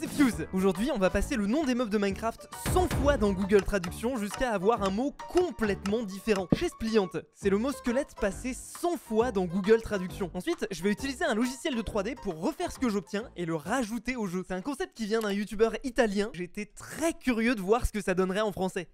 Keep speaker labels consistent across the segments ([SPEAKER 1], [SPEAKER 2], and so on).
[SPEAKER 1] c'est Fuse Aujourd'hui, on va passer le nom des meufs de Minecraft 100 fois dans Google Traduction jusqu'à avoir un mot complètement différent. Chaise pliante, c'est le mot squelette passé 100 fois dans Google Traduction. Ensuite, je vais utiliser un logiciel de 3D pour refaire ce que j'obtiens et le rajouter au jeu. C'est un concept qui vient d'un youtubeur italien. J'étais très curieux de voir ce que ça donnerait en français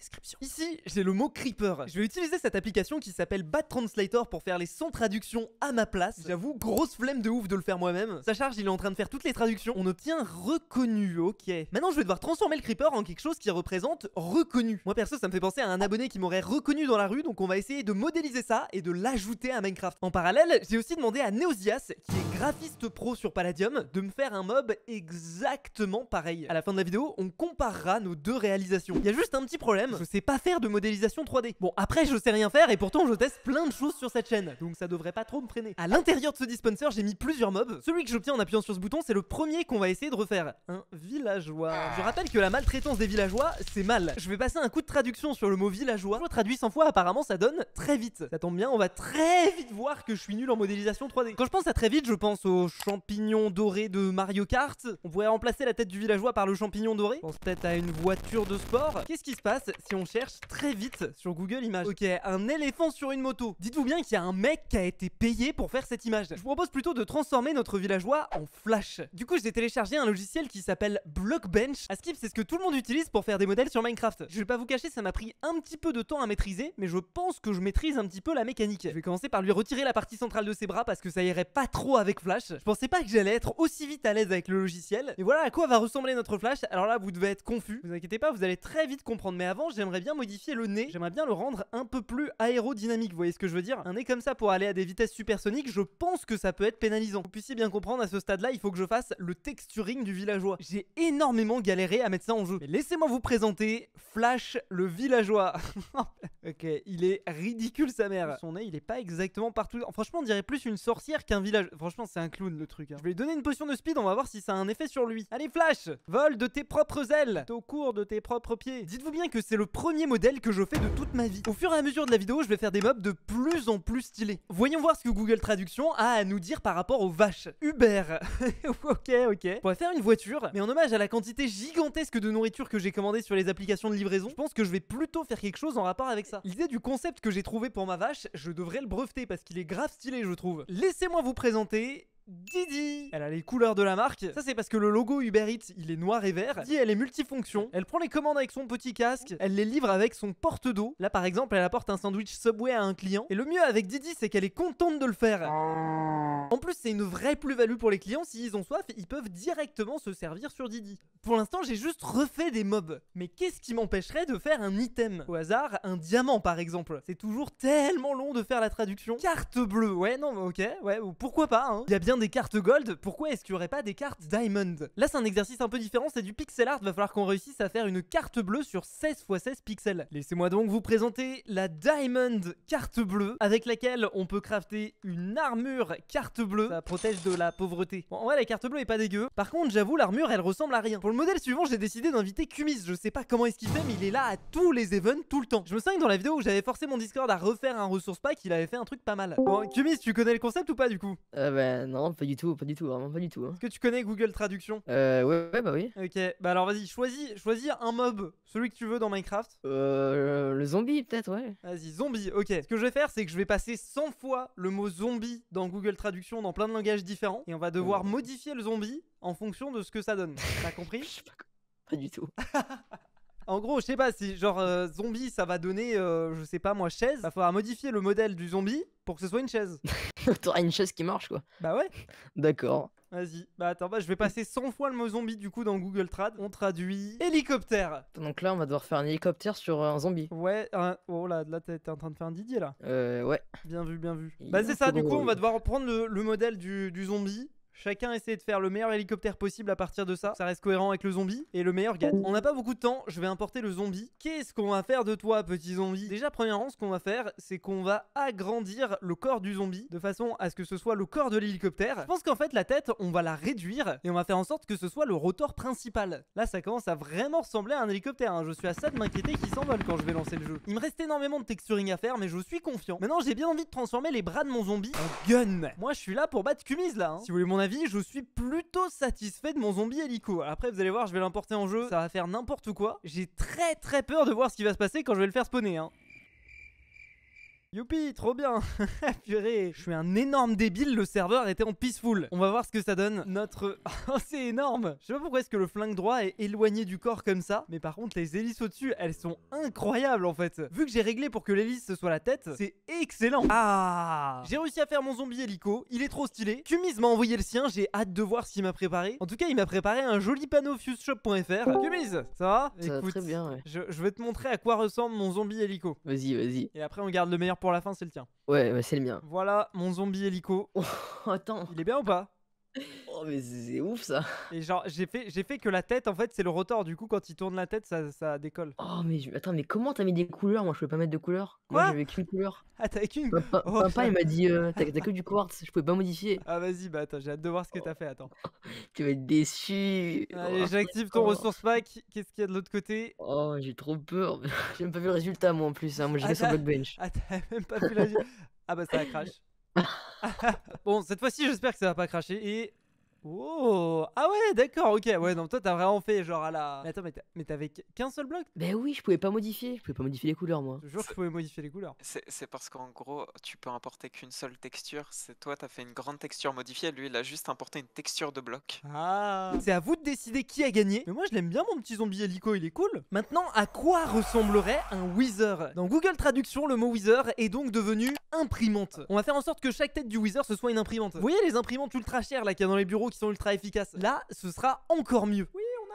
[SPEAKER 1] description. Ici, j'ai le mot creeper. Je vais utiliser cette application qui s'appelle Bad Translator pour faire les 100 traductions à ma place. J'avoue, grosse flemme de ouf de le faire moi-même. Sa charge, il est en train de faire toutes les traductions. On obtient reconnu, ok. Maintenant, je vais devoir transformer le creeper en quelque chose qui représente reconnu. Moi, perso, ça me fait penser à un abonné qui m'aurait reconnu dans la rue, donc on va essayer de modéliser ça et de l'ajouter à Minecraft. En parallèle, j'ai aussi demandé à Neosias, qui est graphiste pro sur Palladium, de me faire un mob exactement pareil. À la fin de la vidéo, on comparera nos deux réalisations. Il y a juste un petit problème, je sais pas faire de modélisation 3D. Bon, après, je sais rien faire et pourtant, je teste plein de choses sur cette chaîne, donc ça devrait pas trop me freiner. À l'intérieur de ce dispenser, j'ai mis plusieurs mobs. Celui que j'obtiens en appuyant sur ce bouton, c'est le premier qu'on va essayer de refaire. Un villageois. Je rappelle que la maltraitance des villageois, c'est mal. Je vais passer un coup de traduction sur le mot villageois. Je le traduis 100 fois, apparemment, ça donne très vite. Ça tombe bien, on va très vite voir que je suis nul en modélisation 3D. Quand je pense à très vite, je pense au champignons doré de Mario Kart. On pourrait remplacer la tête du villageois par le champignon doré. On pense peut-être à une voiture de sport. Qu'est-ce qui se passe si on cherche très vite sur Google Images. Ok, un éléphant sur une moto. Dites-vous bien qu'il y a un mec qui a été payé pour faire cette image. Je vous propose plutôt de transformer notre villageois en Flash. Du coup, j'ai téléchargé un logiciel qui s'appelle Blockbench. Askip, c'est ce que tout le monde utilise pour faire des modèles sur Minecraft. Je vais pas vous cacher, ça m'a pris un petit peu de temps à maîtriser, mais je pense que je maîtrise un petit peu la mécanique. Je vais commencer par lui retirer la partie centrale de ses bras parce que ça irait pas trop avec Flash. Je pensais pas que j'allais être aussi vite à l'aise avec le logiciel. Et voilà à quoi va ressembler notre Flash. Alors là, vous devez être confus. Vous inquiétez pas, vous allez très vite comprendre. Mais avant, j'aimerais bien modifier le nez. J'aimerais bien le rendre un peu plus aérodynamique, vous voyez ce que je veux dire Un nez comme ça pour aller à des vitesses supersoniques, je pense que ça peut être pénalisant. Vous puissiez bien comprendre, à ce stade-là, il faut que je fasse le texturing du villageois. J'ai énormément galéré à mettre ça en jeu. mais Laissez-moi vous présenter Flash le villageois. ok, il est ridicule sa mère. Son nez, il est pas exactement partout. Franchement, on dirait plus une sorcière qu'un village. Franchement, c'est un clown le truc. Hein. Je vais lui donner une potion de speed, on va voir si ça a un effet sur lui. Allez Flash, vole de tes propres ailes, au cours de tes propres pieds. Dites-vous bien que c'est le premier modèle que je fais de toute ma vie. Au fur et à mesure de la vidéo, je vais faire des mobs de plus en plus stylés. Voyons voir ce que Google Traduction a à nous dire par rapport aux vaches. Uber. ok, ok. On faire une voiture, mais en hommage à la quantité gigantesque de nourriture que j'ai commandée sur les applications de livraison, je pense que je vais plutôt faire quelque chose en rapport avec ça. L'idée du concept que j'ai trouvé pour ma vache, je devrais le breveter parce qu'il est grave stylé, je trouve. Laissez-moi vous présenter Didi Elle a les couleurs de la marque. Ça, c'est parce que le logo Uber Eats, il est noir et vert. Didi, elle est multifonction. Elle prend les commandes avec son petit casque. Elle les livre avec son porte-dos. Là, par exemple, elle apporte un sandwich Subway à un client. Et le mieux avec Didi, c'est qu'elle est contente de le faire. En plus, c'est une vraie plus-value pour les clients. S'ils ont soif, ils peuvent directement se servir sur Didi. Pour l'instant, j'ai juste refait des mobs. Mais qu'est-ce qui m'empêcherait de faire un item Au hasard, un diamant, par exemple. C'est toujours tellement long de faire la traduction. Carte bleue, ouais, non, ok, ouais, pourquoi pas, hein. y bien des cartes gold, pourquoi est-ce qu'il n'y aurait pas des cartes diamond Là c'est un exercice un peu différent, c'est du pixel art, va falloir qu'on réussisse à faire une carte bleue sur 16 x 16 pixels. Laissez-moi donc vous présenter la diamond carte bleue, avec laquelle on peut crafter une armure carte bleue, ça protège de la pauvreté. Bon, en vrai la carte bleue est pas dégueu, par contre j'avoue l'armure elle ressemble à rien. Pour le modèle suivant j'ai décidé d'inviter Kumis, je sais pas comment est-ce qu'il fait mais il est là à tous les events tout le temps. Je me souviens que dans la vidéo où j'avais forcé mon Discord à refaire un ressource pack, il avait fait un truc pas mal. Bon Kumis tu connais le concept ou pas du coup Euh ben non non, pas du tout, pas du tout, vraiment pas du tout. Hein. Est-ce que tu connais Google Traduction Euh, ouais, bah oui. Ok, bah alors vas-y, choisis, choisis un mob, celui que tu veux dans Minecraft. Euh, le zombie peut-être, ouais. Vas-y, zombie, ok. Ce que je vais faire, c'est que je vais passer 100 fois le mot zombie dans Google Traduction dans plein de langages différents et on va hmm. devoir modifier le zombie en fonction de ce que ça donne. T'as compris pas, pas du tout. En gros, je sais pas si genre euh, zombie ça va donner, euh, je sais pas moi, chaise. Il va falloir modifier le modèle du zombie pour que ce soit une chaise. T'auras une chaise qui marche, quoi. Bah ouais. D'accord. Vas-y, bah attends, bah, je vais passer 100 fois le mot zombie du coup dans Google Trad. On traduit hélicoptère. Donc là, on va devoir faire un hélicoptère sur un zombie. Ouais, oh là, là t'es en train de faire un Didier là. Euh, ouais. Bien vu, bien vu. bah c'est ça, du coup, on va devoir reprendre le, modèle du zombie Chacun essaie de faire le meilleur hélicoptère possible à partir de ça. Ça reste cohérent avec le zombie et le meilleur gagne. On n'a pas beaucoup de temps, je vais importer le zombie. Qu'est-ce qu'on va faire de toi, petit zombie Déjà, premièrement, ce qu'on va faire, c'est qu'on va agrandir le corps du zombie de façon à ce que ce soit le corps de l'hélicoptère. Je pense qu'en fait, la tête, on va la réduire et on va faire en sorte que ce soit le rotor principal. Là, ça commence à vraiment ressembler à un hélicoptère. Hein. Je suis à ça de m'inquiéter qu'il s'envole quand je vais lancer le jeu. Il me reste énormément de texturing à faire, mais je suis confiant. Maintenant, j'ai bien envie de transformer les bras de mon zombie en gun. Moi, je suis là pour battre Kumis, là. Hein. Si vous voulez mon avis, je suis plutôt satisfait de mon zombie hélico. Après, vous allez voir, je vais l'importer en jeu, ça va faire n'importe quoi. J'ai très très peur de voir ce qui va se passer quand je vais le faire spawner. Hein. Youpi, trop bien Purée, je suis un énorme débile, le serveur était en peaceful. On va voir ce que ça donne. Notre... Oh, c'est énorme Je sais pas pourquoi est-ce que le flingue droit est éloigné du corps comme ça, mais par contre, les hélices au-dessus, elles sont incroyables, en fait. Vu que j'ai réglé pour que l'hélice, ce soit la tête, c'est excellent Ah J'ai réussi à faire mon zombie hélico, il est trop stylé. Kumiz m'a envoyé le sien, j'ai hâte de voir ce qu'il m'a préparé. En tout cas, il m'a préparé un joli panneau fuseshop.fr. Kumis, ça va Ça va très bien, ouais. Je, vais te montrer à quoi ressemble mon zombie hélico. Vas-y, vas-y. Et après, on garde le meilleur pour la fin, c'est le tien. Ouais, bah, c'est le mien. Voilà, mon zombie hélico. attends. Il est bien ou pas Oh mais c'est ouf ça. Et genre j'ai fait j'ai fait que la tête en fait c'est le rotor du coup quand il tourne la tête ça, ça décolle. Oh mais attends mais comment t'as mis des couleurs moi je pouvais pas mettre de couleurs. j'avais qu'une couleur. Ah t'avais qu'une. Papa, oh, il m'a dit euh, t'as que du quartz je pouvais pas modifier. Ah vas-y bah attends j'ai hâte de voir ce que t'as fait attends. tu vas être déçu. Allez oh. j'active ton oh. ressource pack qu'est-ce qu'il y a de l'autre côté. Oh j'ai trop peur j'ai même pas vu le résultat moi en plus hein. moi j'ai sur ah, fait sur Ah t'as même pas vu la. ah bah ça crash bon, cette fois-ci, j'espère que ça va pas cracher. Et Oh Ah ouais, d'accord, ok. Ouais, donc toi, t'as vraiment fait genre à la. Mais attends, mais t'avais qu'un seul bloc Ben oui, je pouvais pas modifier. Je pouvais pas modifier les couleurs, moi. Toujours, je pouvais modifier les couleurs. C'est parce qu'en gros, tu peux importer qu'une seule texture. C'est toi, t'as fait une grande texture modifiée. Lui, il a juste importé une texture de bloc. Ah C'est à vous de décider qui a gagné. Mais moi, je l'aime bien, mon petit zombie hélico, il est cool. Maintenant, à quoi ressemblerait un Wither Dans Google Traduction, le mot Wither est donc devenu imprimante. On va faire en sorte que chaque tête du Wither, ce soit une imprimante. Vous voyez les imprimantes ultra chères là qu'il y a dans les bureaux qui sont ultra efficaces. Là, ce sera encore mieux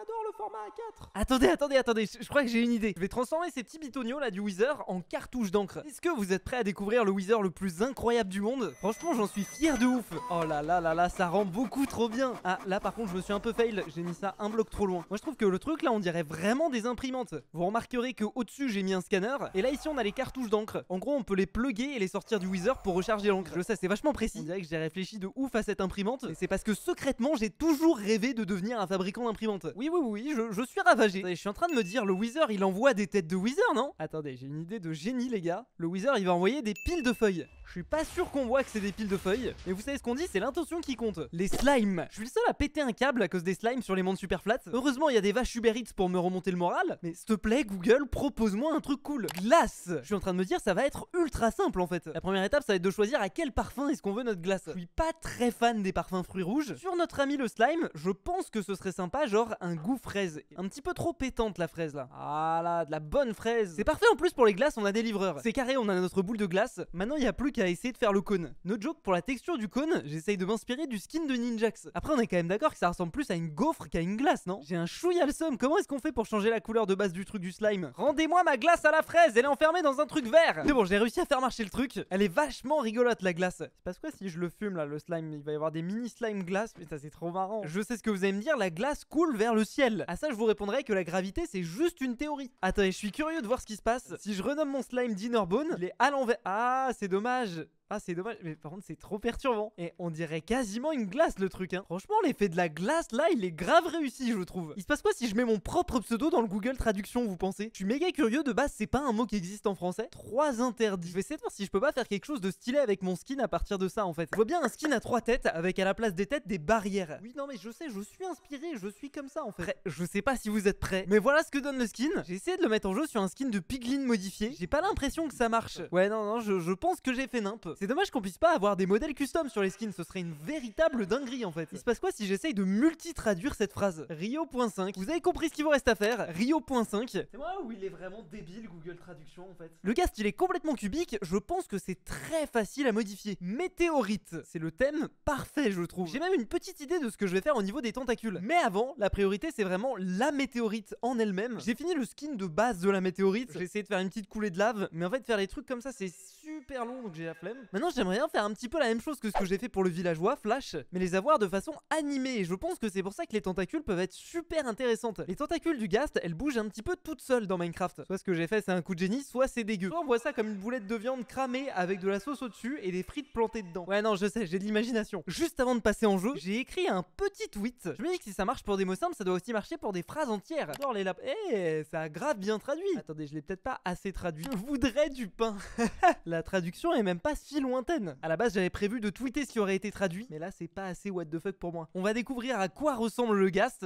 [SPEAKER 1] j'adore le format A4. Attendez, attendez, attendez, je, crois que j'ai une idée. Je vais transformer ces petits bitoniaux là du Wither en cartouches d'encre. Est-ce que vous êtes prêts à découvrir le Wither le plus incroyable du monde Franchement, j'en suis fier de ouf. Oh là là là là, ça rend beaucoup trop bien. Ah, là par contre, je me suis un peu fail, j'ai mis ça un bloc trop loin. Moi, je trouve que le truc là, on dirait vraiment des imprimantes. Vous remarquerez que au-dessus, j'ai mis un scanner et là ici, on a les cartouches d'encre. En gros, on peut les pluguer et les sortir du Wither pour recharger l'encre. Je sais, c'est vachement précis. On dirait que j'ai réfléchi de ouf à cette imprimante et c'est parce que secrètement, j'ai toujours rêvé de devenir un fabricant d'imprimantes. Oui, oui, oui, je, suis ravagé. je suis en train de me dire, le Wizard il envoie des têtes de Wizard, non Attendez, j'ai une idée de génie, les gars. Le wizard il va envoyer des piles de feuilles. Je suis pas sûr qu'on voit que c'est des piles de feuilles. Mais vous savez ce qu'on dit, c'est l'intention qui compte. Les slimes. Je suis le seul à péter un câble à cause des slimes sur les mondes super flats. Heureusement, il y a des vaches Uber pour me remonter le moral. Mais s'il te plaît, Google, propose-moi un truc cool. Glace. Je suis en train de me dire, ça va être ultra simple en fait. La première étape, ça va être de choisir à quel parfum est-ce qu'on veut notre glace. Je suis pas très fan des parfums fruits rouges. Sur notre ami le slime, je pense que ce serait sympa, genre un goût fraise. Un petit peu trop pétante la fraise là. Ah là, de la bonne fraise. C'est parfait en plus pour les glaces, on a des livreurs. C'est carré, on a notre boule de glace. Maintenant, il y a plus qu'à essayer de faire le cône. No joke, pour la texture du cône, j'essaye de m'inspirer du skin de Ninjax. Après, on est quand même d'accord que ça ressemble plus à une gaufre qu'à une glace, non J'ai un chouïa le somme. Comment est-ce qu'on fait pour changer la couleur de base du truc du slime Rendez-moi ma glace à la fraise, elle est enfermée dans un truc vert. Mais bon, j'ai réussi à faire marcher le truc. Elle est vachement rigolote la glace. C'est parce quoi si je le fume là, le slime, il va y avoir des mini slime glace, mais ça c'est trop marrant. Je sais ce que vous allez me dire, la glace coule vers le ciel À ça, je vous répondrai que la gravité, c'est juste une théorie. Attendez, je suis curieux de voir ce qui se passe. Si je renomme mon slime Dinnerbone, il est à l'envers. Ah, c'est dommage ah, c'est dommage, mais par contre, c'est trop perturbant. Et on dirait quasiment une glace le truc, hein. Franchement, l'effet de la glace là, il est grave réussi, je trouve. Il se passe quoi si je mets mon propre pseudo dans le Google Traduction, vous pensez Je suis méga curieux de base, c'est pas un mot qui existe en français. Trois interdits. Je vais essayer de voir si je peux pas faire quelque chose de stylé avec mon skin à partir de ça en fait. Je vois bien un skin à trois têtes avec à la place des têtes des barrières. Oui, non, mais je sais, je suis inspiré, je suis comme ça en fait. Je sais pas si vous êtes prêts, mais voilà ce que donne le skin. J'ai essayé de le mettre en jeu sur un skin de piglin modifié. J'ai pas l'impression que ça marche. Ouais, non, non, je, pense que j'ai fait nimp. C'est dommage qu'on puisse pas avoir des modèles custom sur les skins, ce serait une véritable dinguerie en fait. Il se passe quoi si j'essaye de multi-traduire cette phrase Rio.5, vous avez compris ce qu'il vous reste à faire, Rio.5. C'est moi où il est vraiment débile Google Traduction en fait Le cast il est complètement cubique, je pense que c'est très facile à modifier. Météorite, c'est le thème parfait je trouve. J'ai même une petite idée de ce que je vais faire au niveau des tentacules. Mais avant, la priorité c'est vraiment la météorite en elle-même. J'ai fini le skin de base de la météorite, j'ai essayé de faire une petite coulée de lave, mais en fait faire des trucs comme ça c'est super long donc j'ai la flemme. Maintenant, j'aimerais bien faire un petit peu la même chose que ce que j'ai fait pour le villageois, Flash, mais les avoir de façon animée, et je pense que c'est pour ça que les tentacules peuvent être super intéressantes. Les tentacules du Ghast, elles bougent un petit peu toutes seules dans Minecraft. Soit ce que j'ai fait, c'est un coup de génie, soit c'est dégueu. Soit on voit ça comme une boulette de viande cramée avec de la sauce au-dessus et des frites plantées dedans. Ouais, non, je sais, j'ai de l'imagination. Juste avant de passer en jeu, j'ai écrit un petit tweet. Je me dis que si ça marche pour des mots simples, ça doit aussi marcher pour des phrases entières. Genre les lapins. Eh, ça a grave bien traduit. Attendez, je l'ai peut-être pas assez traduit. Je voudrais du pain. la traduction est même pas si lointaine. À la base, j'avais prévu de tweeter ce qui aurait été traduit, mais là, c'est pas assez what the fuck pour moi. On va découvrir à quoi ressemble le gast.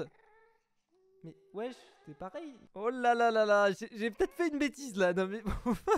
[SPEAKER 1] Mais wesh, pareil. Oh là là là là, j'ai peut-être fait une bêtise là, non mais...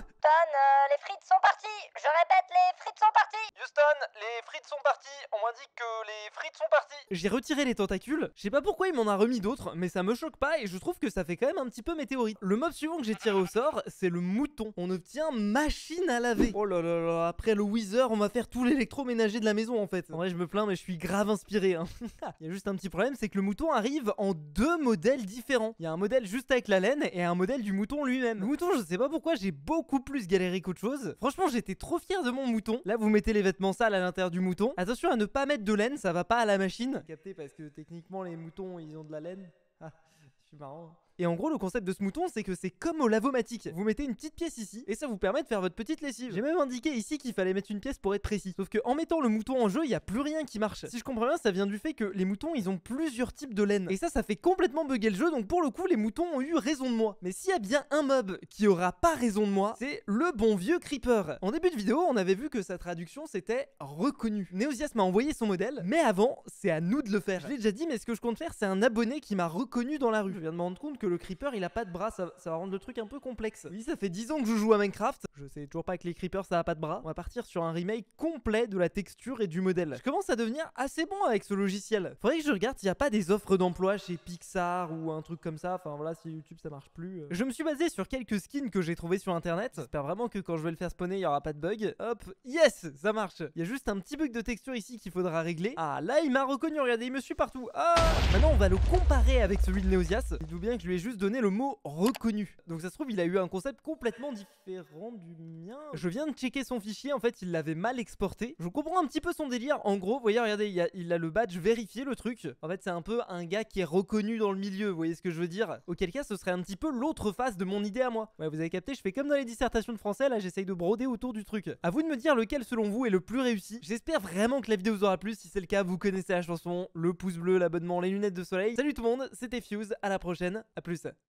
[SPEAKER 1] Euh, les frites sont parties Je répète, les frites sont parties Houston, les frites sont parties On m'indique que les frites sont parties J'ai retiré les tentacules, je sais pas pourquoi il m'en a remis d'autres, mais ça me choque pas et je trouve que ça fait quand même un petit peu météorite. Le mob suivant que j'ai tiré au sort, c'est le mouton. On obtient machine à laver. Oh là là là, après le Weezer, on va faire tout l'électroménager de la maison en fait. En vrai, je me plains, mais je suis grave inspiré. Hein. il y a juste un petit problème, c'est que le mouton arrive en deux modèles différents. Il modèle juste avec la laine et un modèle du mouton lui-même. Le mouton, je sais pas pourquoi, j'ai beaucoup plus galéré qu'autre chose. Franchement, j'étais trop fier de mon mouton. Là, vous mettez les vêtements sales à l'intérieur du mouton. Attention à ne pas mettre de laine, ça va pas à la machine. Capté parce que techniquement, les moutons, ils ont de la laine. Ah, je suis marrant. Et en gros, le concept de ce mouton, c'est que c'est comme au lavomatique. Vous mettez une petite pièce ici, et ça vous permet de faire votre petite lessive. J'ai même indiqué ici qu'il fallait mettre une pièce pour être précis. Sauf que en mettant le mouton en jeu, il y a plus rien qui marche. Si je comprends bien, ça vient du fait que les moutons, ils ont plusieurs types de laine. Et ça, ça fait complètement bugger le jeu, donc pour le coup, les moutons ont eu raison de moi. Mais s'il y a bien un mob qui aura pas raison de moi, c'est le bon vieux Creeper. En début de vidéo, on avait vu que sa traduction, c'était reconnu. Neosias m'a envoyé son modèle, mais avant, c'est à nous de le faire. Je l'ai déjà dit, mais ce que je compte faire, c'est un abonné qui m'a reconnu dans la rue. Je viens de me rendre compte que le creeper il a pas de bras, ça, va rendre le truc un peu complexe. Oui, ça fait 10 ans que je joue à Minecraft, je sais toujours pas que les creepers ça a pas de bras. On va partir sur un remake complet de la texture et du modèle. Je commence à devenir assez bon avec ce logiciel. Faudrait que je regarde s'il n'y a pas des offres d'emploi chez Pixar ou un truc comme ça. Enfin voilà, si YouTube ça marche plus. Euh. Je me suis basé sur quelques skins que j'ai trouvé sur internet. J'espère vraiment que quand je vais le faire spawner, il y aura pas de bug. Hop, yes, ça marche. Il y a juste un petit bug de texture ici qu'il faudra régler. Ah, là il m'a reconnu, regardez, il me suit partout. Ah Maintenant on va le comparer avec celui de Neosias. Il bien que juste donné le mot reconnu. Donc ça se trouve, il a eu un concept complètement différent du mien. Je viens de checker son fichier, en fait, il l'avait mal exporté. Je comprends un petit peu son délire. En gros, vous voyez, regardez, il a, le badge vérifié, le truc. En fait, c'est un peu un gars qui est reconnu dans le milieu, vous voyez ce que je veux dire Auquel cas, ce serait un petit peu l'autre face de mon idée à moi. vous avez capté, je fais comme dans les dissertations de français, là, j'essaye de broder autour du truc. À vous de me dire lequel, selon vous, est le plus réussi. J'espère vraiment que la vidéo vous aura plu. Si c'est le cas, vous connaissez la chanson, le pouce bleu, l'abonnement, les lunettes de soleil. Salut tout le monde, c'était Fuse, à la prochaine. A próxima.